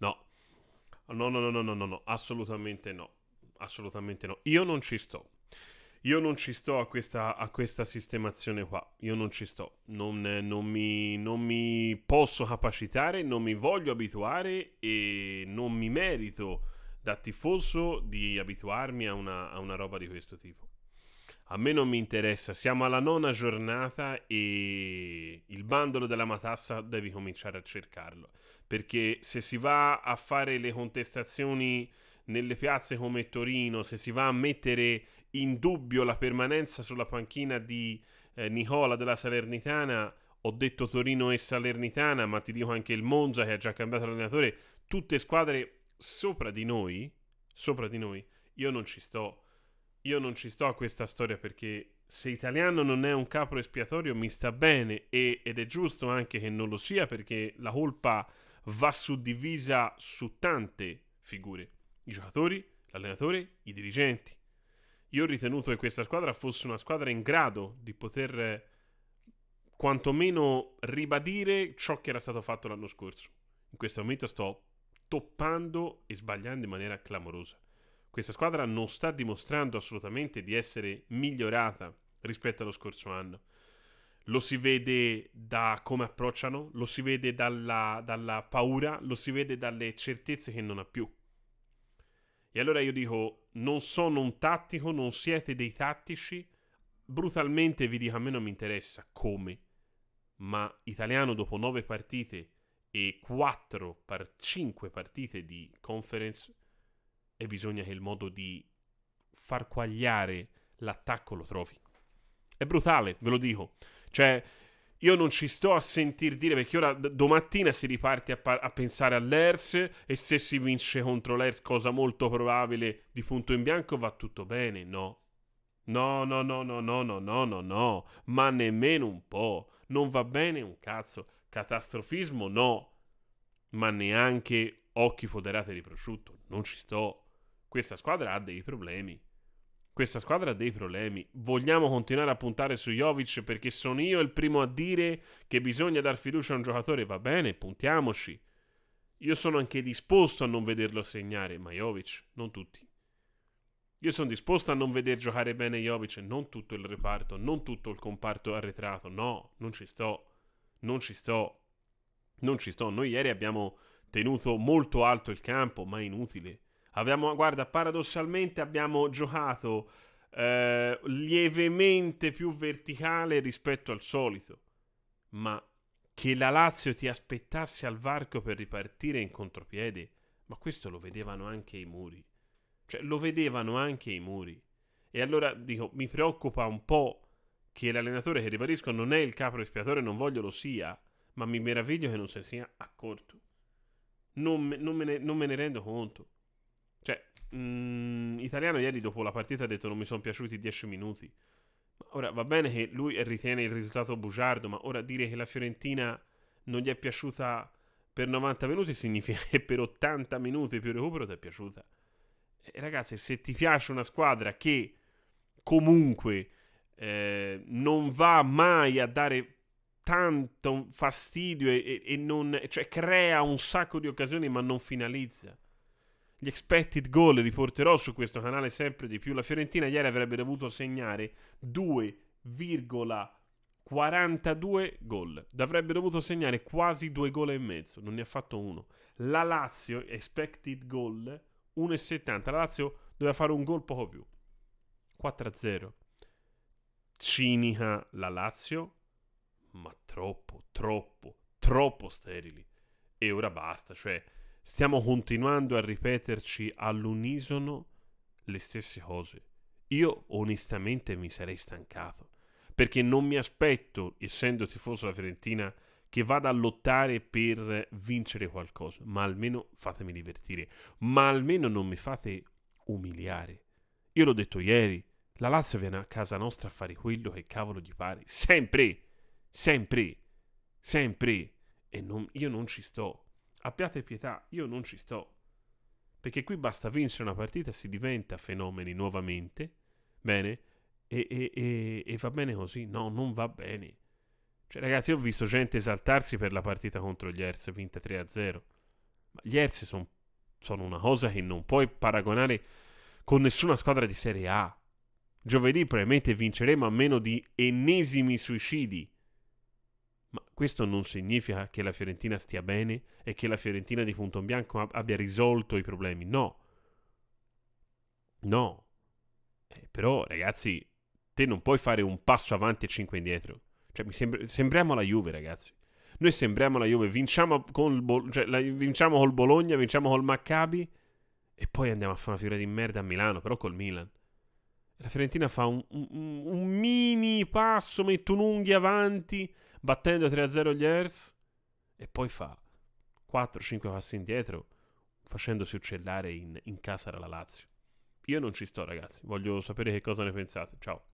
No. No, no, no, no, no, no, no, assolutamente no. Assolutamente no. Io non ci sto. Io non ci sto a questa, a questa sistemazione qua. Io non ci sto. Non, non, mi, non mi posso capacitare, non mi voglio abituare e non mi merito da tifoso di abituarmi a una, a una roba di questo tipo. A me non mi interessa, siamo alla nona giornata e il bandolo della matassa devi cominciare a cercarlo. Perché se si va a fare le contestazioni nelle piazze come Torino, se si va a mettere in dubbio la permanenza sulla panchina di eh, Nicola della Salernitana, ho detto Torino e Salernitana, ma ti dico anche il Monza che ha già cambiato allenatore, tutte squadre sopra di noi, sopra di noi, io non ci sto io non ci sto a questa storia perché se italiano non è un capro espiatorio mi sta bene e, ed è giusto anche che non lo sia perché la colpa va suddivisa su tante figure, i giocatori, l'allenatore, i dirigenti. Io ho ritenuto che questa squadra fosse una squadra in grado di poter eh, quantomeno ribadire ciò che era stato fatto l'anno scorso. In questo momento sto toppando e sbagliando in maniera clamorosa. Questa squadra non sta dimostrando assolutamente di essere migliorata rispetto allo scorso anno. Lo si vede da come approcciano, lo si vede dalla, dalla paura, lo si vede dalle certezze che non ha più. E allora io dico, non sono un tattico, non siete dei tattici, brutalmente vi dico a me non mi interessa come, ma italiano dopo nove partite e quattro, par cinque partite di conference e bisogna che il modo di far quagliare l'attacco lo trovi. È brutale, ve lo dico. Cioè, io non ci sto a sentir dire perché ora domattina si riparte a, par- a pensare all'ERS e se si vince contro l'ERS, cosa molto probabile, di punto in bianco va tutto bene. No. No, no, no, no, no, no, no, no, no. Ma nemmeno un po'. Non va bene un cazzo. Catastrofismo no. Ma neanche occhi foderati di prosciutto. Non ci sto. Questa squadra ha dei problemi. Questa squadra ha dei problemi. Vogliamo continuare a puntare su Jovic perché sono io il primo a dire che bisogna dar fiducia a un giocatore. Va bene, puntiamoci. Io sono anche disposto a non vederlo segnare, ma Jovic, non tutti. Io sono disposto a non veder giocare bene Jovic, non tutto il reparto, non tutto il comparto arretrato. No, non ci sto. Non ci sto. Non ci sto. Noi ieri abbiamo tenuto molto alto il campo, ma è inutile. Abbiamo, guarda, paradossalmente abbiamo giocato eh, lievemente più verticale rispetto al solito, ma che la Lazio ti aspettasse al varco per ripartire in contropiede, ma questo lo vedevano anche i muri. Cioè, lo vedevano anche i muri. E allora dico, mi preoccupa un po' che l'allenatore, che ribadisco, non è il capo espiatore, non voglio lo sia, ma mi meraviglio che non se ne sia accorto. Non me, non me, ne, non me ne rendo conto. Cioè, mh, mm, Italiano ieri dopo la partita ha detto non mi sono piaciuti 10 minuti. Ora va bene che lui ritiene il risultato bugiardo, ma ora dire che la Fiorentina non gli è piaciuta per 90 minuti significa che per 80 minuti più recupero ti è piaciuta. E eh, ragazzi, se ti piace una squadra che comunque eh, non va mai a dare tanto fastidio e, e, e non, cioè, crea un sacco di occasioni ma non finalizza gli expected goal li porterò su questo canale sempre di più. La Fiorentina ieri avrebbe dovuto segnare 2,42 gol. Avrebbe dovuto segnare quasi 2 gol e mezzo, non ne ha fatto uno. La Lazio expected goal 1,70. La Lazio doveva fare un gol poco più. 4-0. Cinica la Lazio, ma troppo, troppo, troppo sterili. E ora basta, cioè Stiamo continuando a ripeterci all'unisono le stesse cose. Io onestamente mi sarei stancato, perché non mi aspetto, essendo tifoso la Fiorentina, che vada a lottare per vincere qualcosa, ma almeno fatemi divertire, ma almeno non mi fate umiliare. Io l'ho detto ieri, la Lazio viene a casa nostra a fare quello che cavolo gli pare, sempre, sempre, sempre, e non, io non ci sto abbiate pietà, io non ci sto. Perché qui basta vincere una partita, si diventa fenomeni nuovamente, bene, e, e, e, e va bene così. No, non va bene. Cioè, ragazzi, ho visto gente esaltarsi per la partita contro gli Hertz, vinta 3-0. Ma gli Hertz sono son una cosa che non puoi paragonare con nessuna squadra di Serie A. Giovedì probabilmente vinceremo a meno di ennesimi suicidi ma questo non significa che la Fiorentina stia bene e che la Fiorentina di Punto Bianco abbia risolto i problemi, no. No. Eh, però ragazzi, te non puoi fare un passo avanti e cinque indietro. Cioè, sembr- sembriamo la Juve, ragazzi. Noi sembriamo la Juve, vinciamo col, Bo- cioè, la- vinciamo col Bologna, vinciamo col Maccabi e poi andiamo a fare una figura di merda a Milano, però col Milan. La Fiorentina fa un, un, un mini passo, mette un'unghia avanti battendo 3-0 gli Hertz e poi fa 4-5 passi indietro facendosi uccellare in, in casa dalla Lazio. Io non ci sto ragazzi, voglio sapere che cosa ne pensate, ciao.